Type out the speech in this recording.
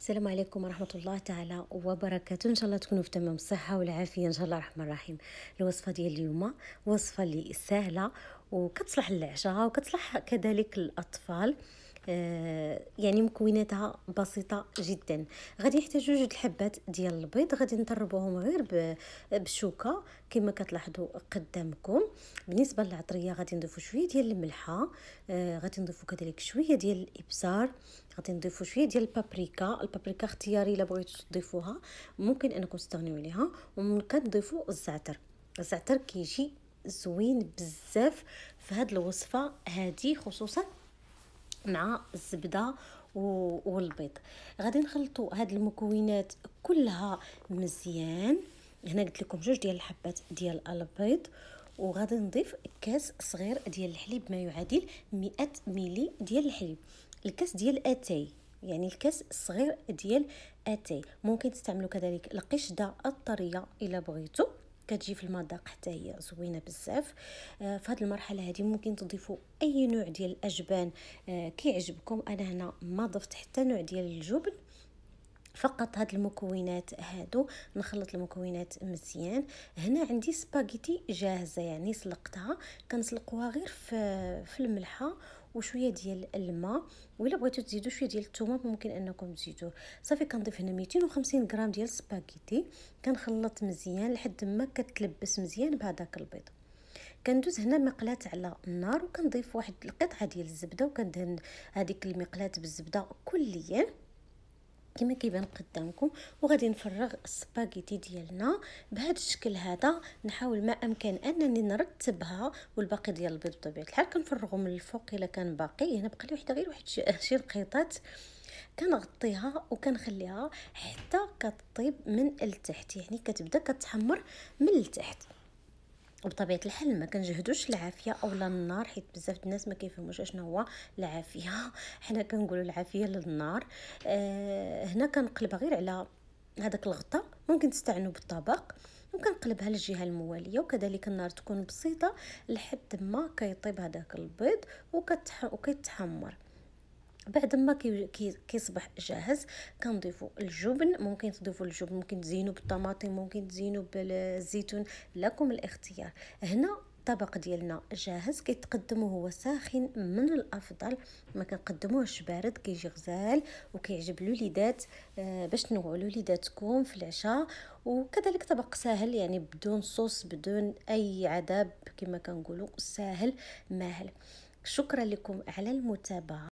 السلام عليكم ورحمة الله تعالى وبركاته إن شاء الله تكونوا في تمام الصحة والعافية إن شاء الله الرحمن الرحيم الوصفة ديال اليوم وصفة لي سهلة وكتصلح للعشاء وكتصلح كذلك للأطفال آه، يعني مكوناتها بسيطه جدا غادي نحتاجو جوج الحبات ديال البيض غادي نضربوهم غير بالشوكه كما كتلاحظوا قدامكم بالنسبه للعطريه غادي نضيفو شويه ديال الملحه آه، غادي نضيفو كذلك شويه ديال الابزار غادي نضيفو شويه ديال البابريكا البابريكا اختياري الا بغيتوا تضيفوها ممكن انكم تستغنيو عليها ومن كتضيفوا الزعتر الزعتر كيجي زوين بزاف في هاد الوصفه هادي خصوصا مع الزبده والبيض غادي نخلطوا هاد المكونات كلها مزيان هنا قلت لكم جوج ديال الحبات ديال البيض وغادي نضيف كاس صغير ديال الحليب ما يعادل 100 ملي ديال الحليب الكاس ديال اتاي يعني الكاس الصغير ديال اتاي ممكن تستعملوا كذلك القشده الطريه الا بغيتو كتجي في المذاق حتى هي زوينه بزاف آه في هذه المرحله هذه ممكن تضيفوا اي نوع ديال الاجبان آه كيعجبكم انا هنا ما ضفت حتى نوع ديال الجبن فقط هاد المكونات هادو نخلط المكونات مزيان هنا عندي سباغيتي جاهزه يعني سلقتها كنسلقوها غير في في الملحه وشويه ديال الماء ولا بغيتو تزيدوا شويه ديال الثومه ممكن انكم تزيدو صافي كنضيف هنا 250 غرام ديال السباغيتي كنخلط مزيان لحد ما كتلبس مزيان بهذاك البيض كندوز هنا مقلاة على النار وكنضيف واحد القطعه ديال الزبده وكندهن هذيك المقلاة بالزبده كليا كما كيبان قدامكم وغادي نفرغ السباغيتي ديالنا بهذا الشكل هذا نحاول ما امكن انني نرتبها والباقي ديال البيض بطبيعه الحال كنفرغو من الفوق الا كان باقي هنا بقى لي وحده غير واحد شي رقيطات كنغطيها وكنخليها حتى كطيب من التحت يعني كتبدا كتحمر من التحت وبطبيعه الحال ما كنجهدوش العافيه اولا النار حيت بزاف الناس ما كيفهموش اشنو هو العافيه حنا كنقولوا العافيه للنار آه هنا كنقلبها غير على هذاك الغطاء ممكن تستعنوا بالطبق وكنقلبها للجهه المواليه وكذلك النار تكون بسيطه لحد ما كيطيب هذاك البيض وكيتحمر بعد ما كيصبح جاهز كنضيفوا الجبن ممكن تضيفوا الجبن ممكن تزينوا بالطماطم ممكن تزينوا بالزيتون لكم الاختيار هنا الطبق ديالنا جاهز كيتقدم هو ساخن من الافضل ما كنقدموهش بارد كيجي غزال وكيعجب الوليدات آه، باش تنوعوا لوليداتكم في العشاء وكذلك طبق سهل يعني بدون صوص بدون اي عذاب كما كنقولوا ساهل ماهل شكرا لكم على المتابعه